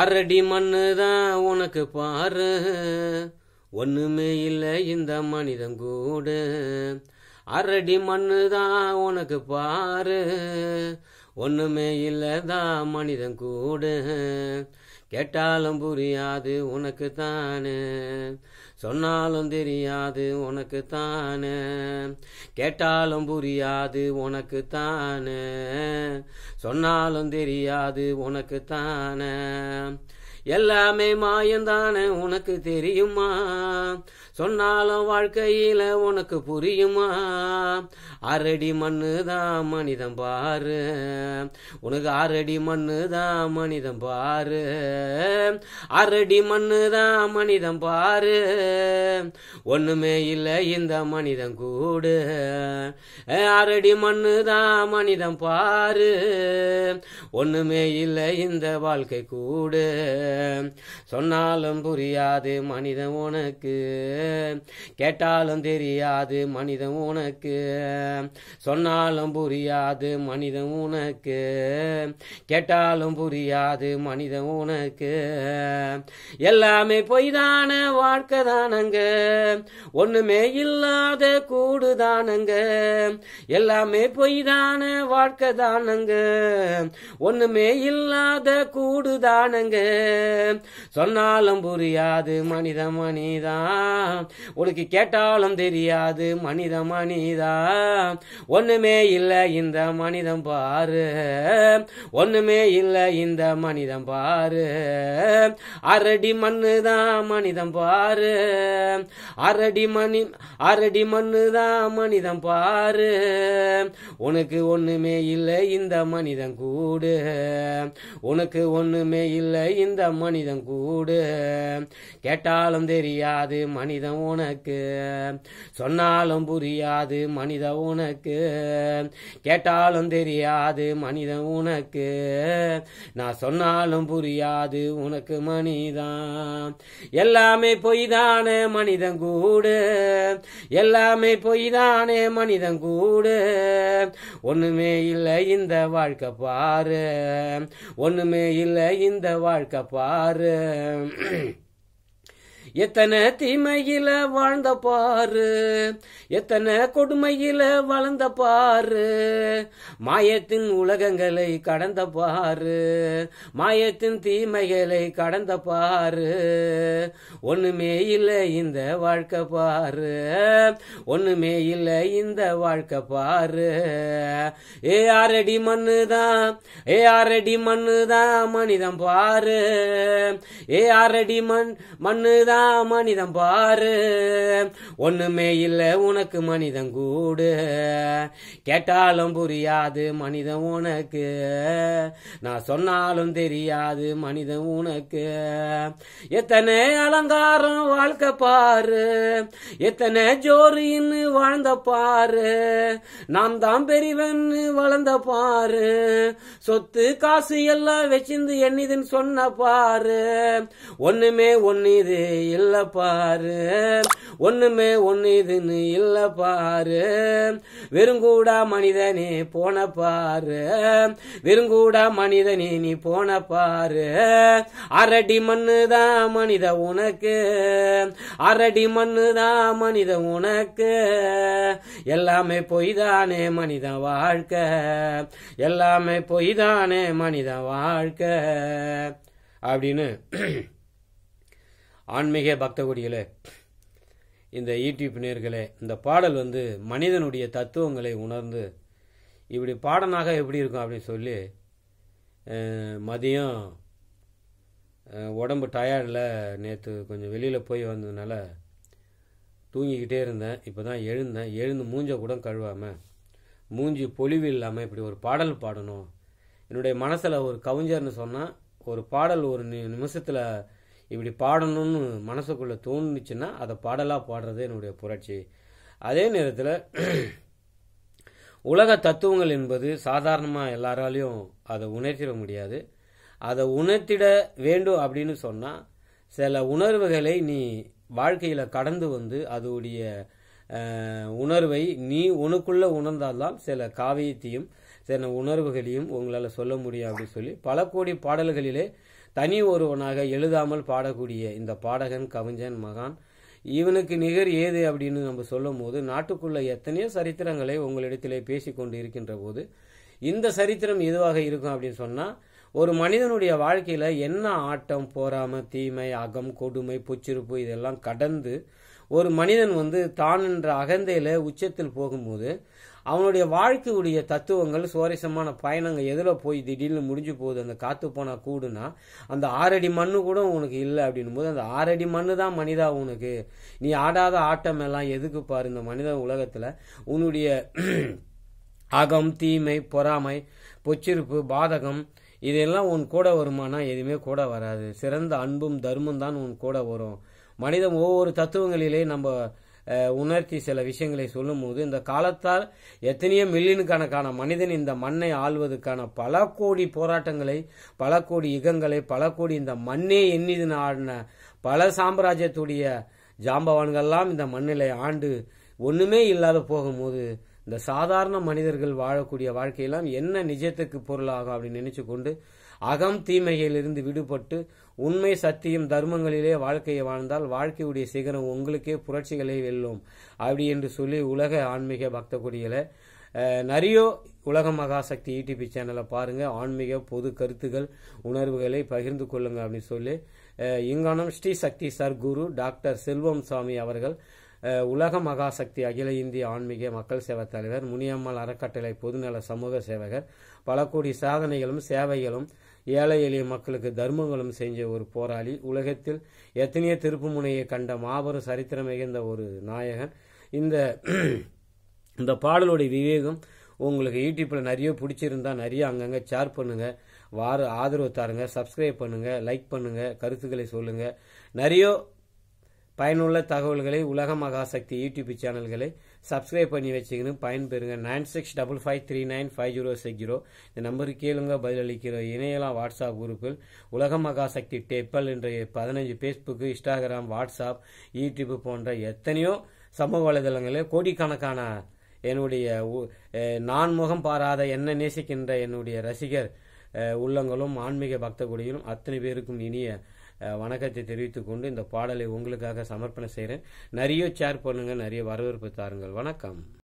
அரடி மண்ணு தான் உனக்கு பாரு ஒன்றுமே இல்லை இந்த மனிதன் கூடு அரடி மண்ணு தான் உனக்கு பாரு ஒன்றுமே இல்லை தான் மனிதன் கூடு கேட்டாலும் புரியாது உனக்கு தானே சொன்னாலும் தெரியாது உனக்கு தானே கேட்டாலும் புரியாது உனக்கு தானே சொன்னாலும் தெரியாது உனக்கு தானே எல்லாமே மாயந்தானே உனக்கு தெரியுமா சொன்னாலும் வாழ்க்கையில உனக்கு புரியுமா அரடி மண்ணு தான் மனிதம் பாரு உனக்கு அரடி மண்ணு தான் மனிதம் பாரு அரடி மண்ணு தான் மனிதம் பாரு ஒண்ணுமே இல்லை இந்த மனிதம் கூடு அரடி மண்ணு தான் மனிதம் பாரு ஒண்ணுமே இல்லை இந்த வாழ்க்கை கூடு சொன்னாலும் புரியாது மனித உனக்கு கேட்டாலும் தெரியாது மனித உனக்கு சொன்னாலும் புரியாது மனித உனக்கு கேட்டாலும் புரியாது மனித உனக்கு எல்லாமே பொய்தான வாழ்க்கை தானங்க ஒண்ணுமே இல்லாத கூடுதானங்க எல்லாமே பொய்தான வாழ்க்கை தானங்க ஒண்ணுமே இல்லாத கூடுதானங்க சொன்னாலும் புரியாது மனித மனிதா உனக்கு கேட்டாலும் தெரியாது மனித மனிதா ஒண்ணுமே இல்லை இந்த மனிதம் பாரு ஒண்ணுமே இல்லை இந்த மனிதம் பாரு அரடி மண்ணு தான் மனிதம் பாரு அரடி மணி அரடி மண்ணு தான் மனிதம் பாரு உனக்கு ஒண்ணுமே இல்லை இந்த மனிதன் கூடு உனக்கு ஒண்ணுமே இல்லை இந்த மனிதன் கூடு கேட்டாலும் தெரியாது மனிதன் உனக்கு சொன்னாலும் புரியாது மனித உனக்கு கேட்டாலும் தெரியாது மனித உனக்கு நான் சொன்னாலும் புரியாது உனக்கு மனிதான் எல்லாமே பொய் தானே மனிதன் கூடு எல்லாமே பொய் தானே மனிதன் கூடு ஒண்ணுமே இல்லை இந்த வாழ்க்கை பாரு ஒண்ணுமே இல்லை இந்த வாழ்க்கை பாரு बार எத்தனை தீமையில வாழ்ந்த பாரு எத்தனை கொடுமையில வளர்ந்த பாரு மாயத்தின் உலகங்களை கடந்த பாரு மாயத்தின் தீமைகளை கடந்த பாரு ஒண்ணுமே இல்லை இந்த வாழ்க்கை பாரு ஒண்ணுமே இல்லை இந்த வாழ்க்கை பாரு ஏ ஆரடி மண்ணுதான் தான் ஏ ஆரடி மண்ணுதான் தான் பாரு ஏ ஆரடி மண் மண்ணு தான் மனிதம் பாரு ஒண்ணுமே இல்ல உனக்கு மனிதம் கூடு கேட்டாலும் புரியாது மனிதம் உனக்கு நான் சொன்னாலும் தெரியாது மனிதம் உனக்கு எத்தனை அலங்காரம் வாழ்க்கை பாரு எத்தனை ஜோரின்னு வாழ்ந்த பாரு நாம் தான் பெரியவன் வளர்ந்த பாரு சொத்து காசு எல்லாம் வச்சிருந்து என்னதுன்னு சொன்ன பாரு ஒண்ணுமே ஒன்னு இது இல்ல பாரு ஒண்ணுமே ஒண்ணு இதுன்னு இல்ல பாரு வெறுங்கூடா மனிதனே போன பாரு வெறுங்கூடா மனிதனே நீ போன பாரு அரடி மண்ணு தான் மனித உனக்கு அரடி மண்ணு தான் மனித உனக்கு எல்லாமே பொய்தானே மனித வாழ்க்கை எல்லாமே பொய்தானே மனித வாழ்க்கை அப்படின்னு ஆன்மீக பக்தகுடிகளே இந்த யூடியூப் நேர்களே இந்த பாடல் வந்து மனிதனுடைய தத்துவங்களை உணர்ந்து இப்படி பாடனாக எப்படி இருக்கும் அப்படின்னு சொல்லி மதியம் உடம்பு டயர்டில் நேற்று கொஞ்சம் வெளியில் போய் வந்ததுனால தூங்கிக்கிட்டே இருந்தேன் இப்போ தான் எழுந்தேன் எழுந்து மூஞ்ச கூட கழுவாமல் மூஞ்சி பொலிவு இல்லாமல் இப்படி ஒரு பாடல் பாடணும் என்னுடைய மனசில் ஒரு கவிஞர்னு சொன்னால் ஒரு பாடல் ஒரு நிமிஷத்தில் இப்படி பாடணும்னு மனசுக்குள்ளே தோணுச்சுன்னா அதை பாடலாக பாடுறது என்னுடைய புரட்சி அதே நேரத்தில் உலக தத்துவங்கள் என்பது சாதாரணமாக எல்லாராலையும் அதை உணர்த்திட முடியாது அதை உணர்த்திட வேண்டும் அப்படின்னு சொன்னால் சில உணர்வுகளை நீ வாழ்க்கையில் கடந்து வந்து அதோடைய உணர்வை நீ உனக்குள்ளே உணர்ந்தால்தான் சில காவியத்தையும் சில உணர்வுகளையும் உங்களால் சொல்ல முடியும் அப்படின்னு சொல்லி பல கோடி பாடல்களிலே தனி ஒருவனாக எழுதாமல் பாடக்கூடிய இந்த பாடகன் கவிஞன் மகான் இவனுக்கு நிகர் ஏது அப்படின்னு நம்ம சொல்லும் போது நாட்டுக்குள்ள எத்தனையோ சரித்திரங்களை உங்களிடத்திலே பேசி கொண்டு இருக்கின்ற போது இந்த சரித்திரம் எதுவாக இருக்கும் அப்படின்னு சொன்னால் ஒரு மனிதனுடைய வாழ்க்கையில் என்ன ஆட்டம் போராம தீமை அகம் கொடுமை பொச்சிருப்பு இதெல்லாம் கடந்து ஒரு மனிதன் வந்து தான் என்ற அகந்தையில் உச்சத்தில் போகும்போது அவனுடைய வாழ்க்கையுடைய தத்துவங்கள் சுவாரஸ்யமான பயணங்கள் எதில் போய் திடீர்னு முடிஞ்சு போகுது அந்த காத்து போனால் கூடுனா அந்த ஆறடி மண்ணு கூட உனக்கு இல்லை அப்படின்னும் போது அந்த ஆறடி மண்ணு தான் மனிதா உனக்கு நீ ஆடாத ஆட்டம் எல்லாம் எதுக்கு பாரு இந்த மனித உலகத்தில் உன்னுடைய அகம் தீமை பொறாமை பொச்சிருப்பு பாதகம் இதெல்லாம் உன் கூட வருமானா எதுவுமே கூட வராது சிறந்த அன்பும் தர்மம் தான் உன் கூட வரும் மனிதன் ஒவ்வொரு தத்துவங்களிலே நம்ம உணர்த்தி சில விஷயங்களை சொல்லும்போது இந்த காலத்தால் எத்தனையோ மில்லியன் கணக்கான மனிதன் இந்த மண்ணை ஆள்வதற்கான பல கோடி போராட்டங்களை பல கோடி யுகங்களை பல கோடி இந்த மண்ணே எண்ணிது ஆடின பல சாம்ராஜ்யத்துடைய ஜாம்பவான்கள்லாம் இந்த மண்ணிலை ஆண்டு ஒன்றுமே இல்லாத போகும்போது இந்த சாதாரண மனிதர்கள் வாழக்கூடிய வாழ்க்கையெல்லாம் என்ன நிஜத்துக்கு பொருளாகும் அப்படின்னு நினைச்சு கொண்டு அகம் தீமையிலிருந்து விடுபட்டு உண்மை சத்தியம் தர்மங்களிலே வாழ்க்கையை வாழ்ந்தால் வாழ்க்கையுடைய சிகரம் உங்களுக்கே புரட்சிகளை வெல்லும் அப்படி என்று சொல்லி உலக ஆன்மீக பக்த கொடிகளை நிறையோ உலக மகாசக்தி யூடியூப் சேனலை பாருங்கள் ஆன்மீக பொது கருத்துகள் உணர்வுகளை பகிர்ந்து கொள்ளுங்க அப்படின்னு சொல்லி இங்கானம் ஸ்ரீ சக்தி சர் குரு டாக்டர் செல்வம் சாமி அவர்கள் உலக மகாசக்தி அகில இந்திய ஆன்மீக மக்கள் சேவை தலைவர் முனியம்மாள் அறக்கட்டளை பொதுநல சமூக சேவகர் பல கோடி சாதனைகளும் சேவைகளும் ஏழை எளிய மக்களுக்கு தர்மங்களும் செஞ்ச ஒரு போராளி உலகத்தில் எத்தனையோ திருப்பு முனையை கண்ட மாபெரும் சரித்திரம் மிகுந்த ஒரு நாயகன் இந்த இந்த பாடலுடைய விவேகம் உங்களுக்கு யூடியூப்பில் நிறைய பிடிச்சிருந்தா நிறைய அங்கங்கே ஷேர் பண்ணுங்கள் வார ஆதரவு தாருங்க சப்ஸ்கிரைப் பண்ணுங்கள் லைக் பண்ணுங்கள் கருத்துக்களை சொல்லுங்கள் நிறைய பயனுள்ள தகவல்களை உலக மகாசக்தி யூடியூப் சேனல்களை சப்ஸ்கிரைப் பண்ணி வச்சுக்கணும் பயன் பெறுங்க nine six double five three nine five zero six zero இந்த நம்பருக்கு கேளுங்க பதிலளிக்கிற இணையலாம் வாட்ஸ்அப் குரூப்பில் உலக மகாசக்தி டெப்பல் என்ற பதினஞ்சு ஃபேஸ்புக்கு இன்ஸ்டாகிராம் வாட்ஸ்அப் யூடியூப் போன்ற எத்தனையோ சமூக வலைதளங்களில் கோடிக்கணக்கான என்னுடைய நான் முகம் பாராத என்ன நேசிக்கின்ற என்னுடைய ரசிகர் உள்ளங்களும் ஆன்மீக பக்தகுடியும் அத்தனை பேருக்கும் இனிய வணக்கத்தை தெரிவித்துக்கொண்டு இந்த பாடலை உங்களுக்காக சமர்ப்பணம் செய்கிறேன் நிறைய ஷேர் பண்ணுங்கள் நிறைய வரவேற்பு தாருங்கள் வணக்கம்